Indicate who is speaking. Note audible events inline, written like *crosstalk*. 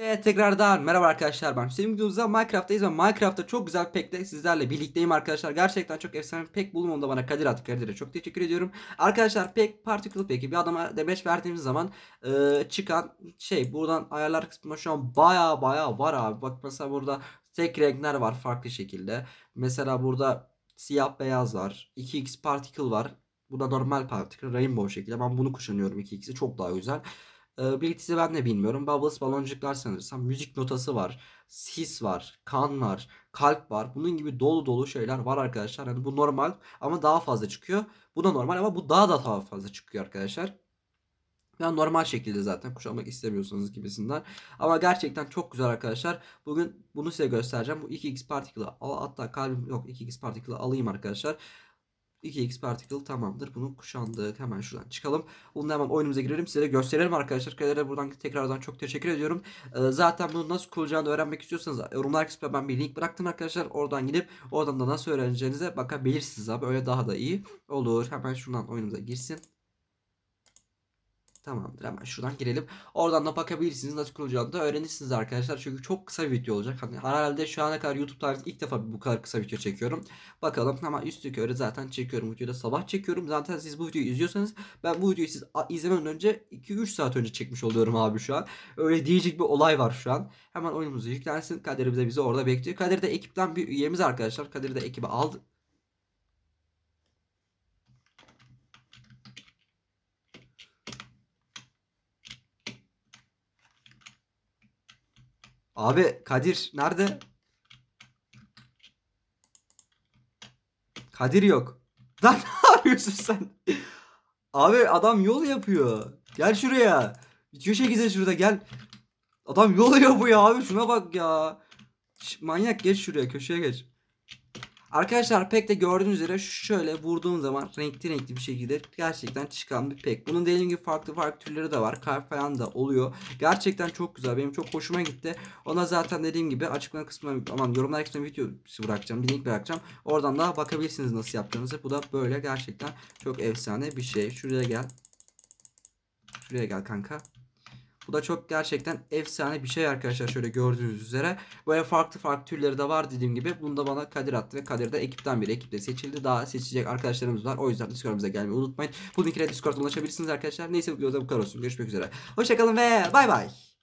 Speaker 1: Evet tekrardan merhaba arkadaşlar ben Hüseyin videomuzda Minecraft'tayız ve Minecraft'ta çok güzel pekle sizlerle birlikteyim arkadaşlar. Gerçekten çok efsane pek buldum onda bana Kadir attı Kadir'e çok teşekkür ediyorum. Arkadaşlar pek particle peki bir adama demeç verdiğimiz zaman e, çıkan şey buradan ayarlar kısmında şu an baya baya var abi. Bak mesela burada tek renkler var farklı şekilde. Mesela burada siyah beyaz var. 2x particle var. Bu da normal particle rainbow şekilde. Ben bunu kullanıyorum 2x'i çok daha güzel. Ee, Blitz'i ben de bilmiyorum. Bubbles baloncuklar sanırsam. Müzik notası var. Sis var. Kan var. Kalp var. Bunun gibi dolu dolu şeyler var arkadaşlar. Yani bu normal ama daha fazla çıkıyor. Bu da normal ama bu daha da daha fazla çıkıyor arkadaşlar. Yani normal şekilde zaten kuşanmak istemiyorsanız gibisinden. Ama gerçekten çok güzel arkadaşlar. Bugün bunu size göstereceğim. Bu 2x partikülü hatta kalbim yok 2x partikülü alayım arkadaşlar. 2x particle tamamdır. Bunu kuşandık. Hemen şuradan çıkalım. Bunu hemen oyunumuza girelim. Size de gösterelim arkadaşlar. Kadere buradan tekrardan çok teşekkür ediyorum. Ee, zaten bunu nasıl kurulacağını öğrenmek istiyorsanız yorumlar kısmına ben bir link bıraktım arkadaşlar. Oradan gidip oradan da nasıl öğreneceğinize bakabilirsiniz abi. Öyle daha da iyi olur. Hemen şuradan oyunumuza girsin. Tamamdır hemen şuradan girelim. Oradan da bakabilirsiniz nasıl kurulacağını da öğrenirsiniz arkadaşlar. Çünkü çok kısa bir video olacak. Hani herhalde şu ana kadar YouTube tarzı ilk defa bu kadar kısa video çekiyorum. Bakalım ama üstlük öyle zaten çekiyorum videoda sabah çekiyorum. Zaten siz bu videoyu izliyorsanız ben bu videoyu siz izlemeden önce 2-3 saat önce çekmiş oluyorum abi şu an. Öyle diyecek bir olay var şu an. Hemen oyunumuzu yüklensin. Kader bize bizi orada bekliyor. Kader de ekipten bir üyemiz arkadaşlar. Kader de ekibi aldı Abi Kadir nerede? Kadir yok. *laughs* Lan ne yapıyorsun sen? Abi adam yol yapıyor. Gel şuraya. Köşe gize şurada gel. Adam yol yapıyor abi şuna bak ya. Şş, manyak geç şuraya köşeye geç. Arkadaşlar pek de gördüğünüz üzere şöyle vurduğum zaman renkli renkli bir şekilde gerçekten çıkan bir pek. Bunun dediğim gibi farklı farklı türleri de var. Kar falan da oluyor. Gerçekten çok güzel. Benim çok hoşuma gitti. Ona zaten dediğim gibi açıklama kısmına aman yorumlar kısmına video bırakacağım. Bir link bırakacağım. Oradan da bakabilirsiniz nasıl yaptığınızı. Bu da böyle gerçekten çok efsane bir şey. Şuraya gel. Şuraya gel kanka. Bu da çok gerçekten efsane bir şey arkadaşlar şöyle gördüğünüz üzere. Böyle farklı farklı türleri de var dediğim gibi. Bunda bana Kadir attı ve Kadir de ekipten biri ekipte seçildi. Daha seçecek arkadaşlarımız var. O yüzden Discord'umuza gelmeyi unutmayın. Bu linkine Discord'a ulaşabilirsiniz arkadaşlar. Neyse bu videoda bu kadar olsun. Görüşmek üzere. Hoşçakalın ve bay bay.